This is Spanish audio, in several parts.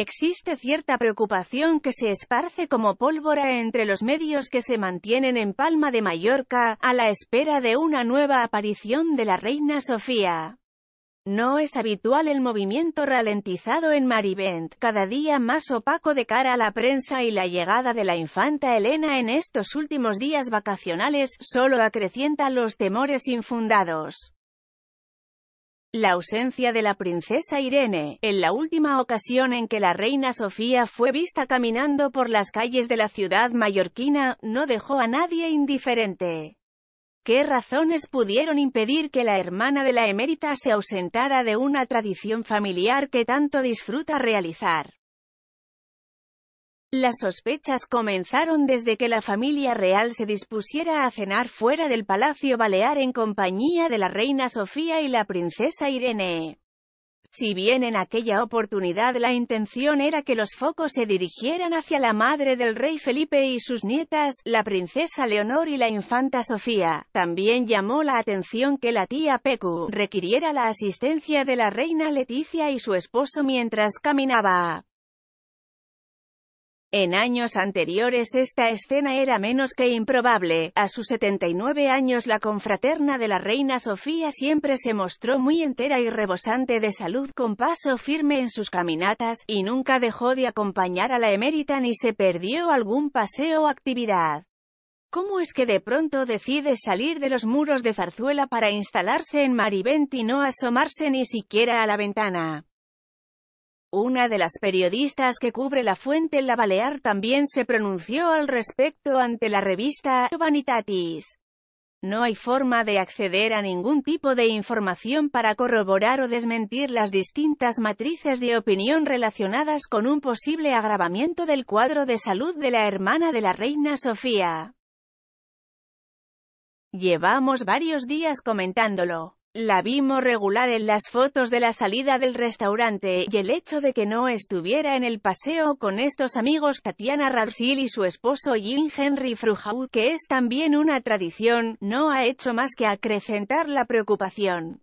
Existe cierta preocupación que se esparce como pólvora entre los medios que se mantienen en Palma de Mallorca, a la espera de una nueva aparición de la reina Sofía. No es habitual el movimiento ralentizado en Marivent, cada día más opaco de cara a la prensa y la llegada de la infanta Elena en estos últimos días vacacionales, solo acrecienta los temores infundados. La ausencia de la princesa Irene, en la última ocasión en que la reina Sofía fue vista caminando por las calles de la ciudad mallorquina, no dejó a nadie indiferente. ¿Qué razones pudieron impedir que la hermana de la emérita se ausentara de una tradición familiar que tanto disfruta realizar? Las sospechas comenzaron desde que la familia real se dispusiera a cenar fuera del Palacio Balear en compañía de la reina Sofía y la princesa Irene. Si bien en aquella oportunidad la intención era que los focos se dirigieran hacia la madre del rey Felipe y sus nietas, la princesa Leonor y la infanta Sofía, también llamó la atención que la tía Pecu requiriera la asistencia de la reina Leticia y su esposo mientras caminaba. En años anteriores esta escena era menos que improbable, a sus 79 años la confraterna de la reina Sofía siempre se mostró muy entera y rebosante de salud con paso firme en sus caminatas, y nunca dejó de acompañar a la emérita ni se perdió algún paseo o actividad. ¿Cómo es que de pronto decide salir de los muros de Zarzuela para instalarse en Marivent y no asomarse ni siquiera a la ventana? Una de las periodistas que cubre la fuente en la Balear también se pronunció al respecto ante la revista Vanitatis. No hay forma de acceder a ningún tipo de información para corroborar o desmentir las distintas matrices de opinión relacionadas con un posible agravamiento del cuadro de salud de la hermana de la reina Sofía. Llevamos varios días comentándolo. La vimos regular en las fotos de la salida del restaurante, y el hecho de que no estuviera en el paseo con estos amigos Tatiana Rarsil y su esposo Jean Henry Fruhau, que es también una tradición, no ha hecho más que acrecentar la preocupación.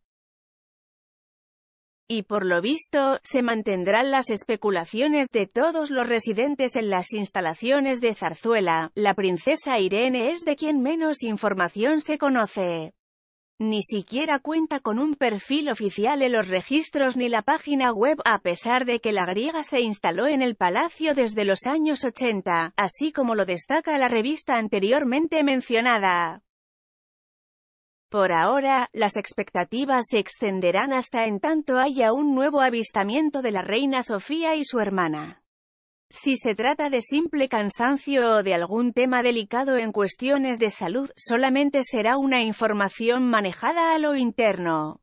Y por lo visto, se mantendrán las especulaciones de todos los residentes en las instalaciones de Zarzuela. La princesa Irene es de quien menos información se conoce. Ni siquiera cuenta con un perfil oficial en los registros ni la página web, a pesar de que la griega se instaló en el palacio desde los años 80, así como lo destaca la revista anteriormente mencionada. Por ahora, las expectativas se extenderán hasta en tanto haya un nuevo avistamiento de la reina Sofía y su hermana. Si se trata de simple cansancio o de algún tema delicado en cuestiones de salud, solamente será una información manejada a lo interno.